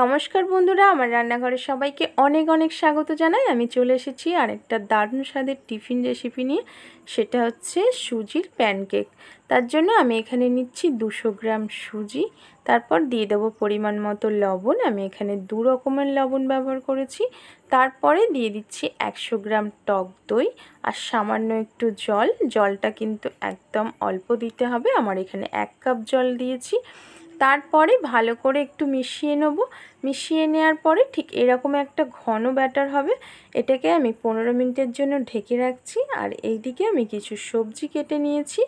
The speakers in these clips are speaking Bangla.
নমস্কার বন্ধুরা আমার রান্নাঘরে সবাইকে অনেক অনেক স্বাগত জানাই আমি চলে এসেছি আরেকটা দারুণ স্বাদের টিফিন রেসিপি নিয়ে সেটা হচ্ছে সুজির প্যানকেক তার জন্য আমি এখানে নিচ্ছি দুশো গ্রাম সুজি তারপর দিয়ে দেবো পরিমাণ মতো লবণ আমি এখানে দু রকমের লবণ ব্যবহার করেছি তারপরে দিয়ে দিচ্ছি একশো গ্রাম টক দই আর সামান্য একটু জল জলটা কিন্তু একদম অল্প দিতে হবে আমার এখানে এক কাপ জল দিয়েছি তারপরে ভালো করে একটু মিশিয়ে নেব মিশিয়ে নেওয়ার পরে ঠিক এরকম একটা ঘন ব্যাটার হবে এটাকে আমি পনেরো মিনিটের জন্য ঢেকে রাখছি আর এই দিকে আমি কিছু সবজি কেটে নিয়েছি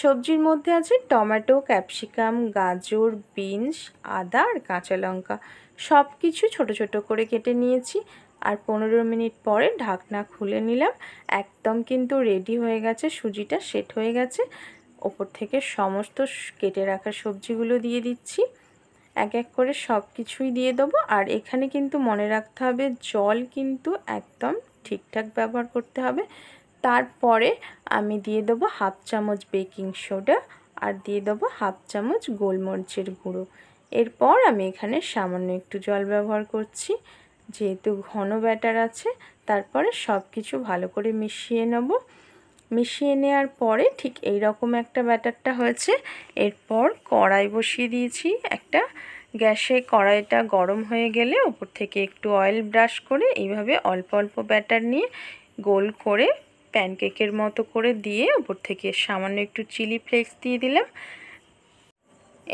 সবজির মধ্যে আছে টমেটো ক্যাপসিকাম গাজর বিনস আদা আর কাঁচা লঙ্কা সব কিছু ছোটো ছোটো করে কেটে নিয়েছি আর পনেরো মিনিট পরে ঢাকনা খুলে নিলাম একদম কিন্তু রেডি হয়ে গেছে সুজিটা সেট হয়ে গেছে ওপর থেকে সমস্ত কেটে রাখা সবজিগুলো দিয়ে দিচ্ছি এক এক করে সব কিছুই দিয়ে দেবো আর এখানে কিন্তু মনে রাখতে হবে জল কিন্তু একদম ঠিকঠাক ব্যবহার করতে হবে তারপরে আমি দিয়ে দেবো হাফ চামচ বেকিং সোডা আর দিয়ে দেবো হাফ চামচ গোলমরিচের গুঁড়ো এরপর আমি এখানে সামান্য একটু জল ব্যবহার করছি যেহেতু ঘন ব্যাটার আছে তারপরে সব কিছু ভালো করে মিশিয়ে নেবো মিশিয়ে নেওয়ার পরে ঠিক এই রকম একটা ব্যাটারটা হয়েছে এরপর কড়াই বসিয়ে দিয়েছি একটা গ্যাসে কড়াইটা গরম হয়ে গেলে ওপর থেকে একটু অয়েল ব্রাশ করে এইভাবে অল্প অল্প ব্যাটার নিয়ে গোল করে প্যানকেকের মতো করে দিয়ে ওপর থেকে সামান্য একটু চিলি ফ্লেক্স দিয়ে দিলাম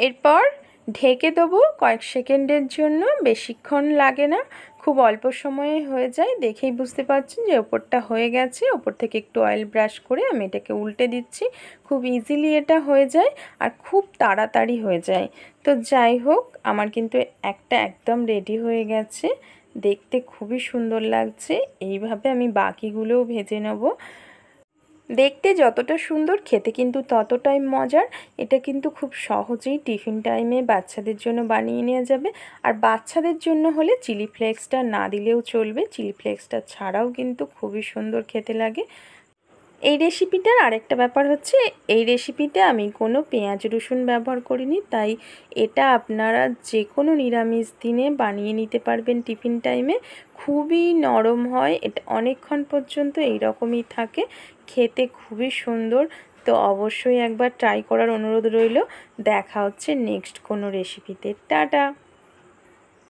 এরপর ঢেকে দেবো কয়েক সেকেন্ডের জন্য বেশিক্ষণ লাগে না খুব অল্প সময়ে হয়ে যায় দেখেই বুঝতে পারছেন যে ওপরটা হয়ে গেছে ওপর থেকে একটু অয়েল ব্রাশ করে আমি এটাকে উল্টে দিচ্ছি খুব ইজিলি এটা হয়ে যায় আর খুব তাড়াতাড়ি হয়ে যায় তো যাই হোক আমার কিন্তু একটা একদম রেডি হয়ে গেছে দেখতে খুবই সুন্দর লাগছে এইভাবে আমি বাকিগুলোও ভেজে নেবো দেখতে যতটা সুন্দর খেতে কিন্তু ততটাই মজার এটা কিন্তু খুব সহজেই টিফিন টাইমে বাচ্চাদের জন্য বানিয়ে নেওয়া যাবে আর বাচ্চাদের জন্য হলে চিলি ফ্লেক্সটা না দিলেও চলবে চিলি ফ্লেক্সটা ছাড়াও কিন্তু খুবই সুন্দর খেতে লাগে এই রেসিপিটার আরেকটা ব্যাপার হচ্ছে এই রেসিপিতে আমি কোনো পেঁয়াজ রসুন ব্যবহার করিনি তাই এটা আপনারা যে কোনো নিরামিষ দিনে বানিয়ে নিতে পারবেন টিফিন টাইমে খুবই নরম হয় এটা অনেকক্ষণ পর্যন্ত এই রকমই থাকে খেতে খুবই সুন্দর তো অবশ্যই একবার ট্রাই করার অনুরোধ রইল দেখা হচ্ছে নেক্সট কোনো রেসিপিতে টাটা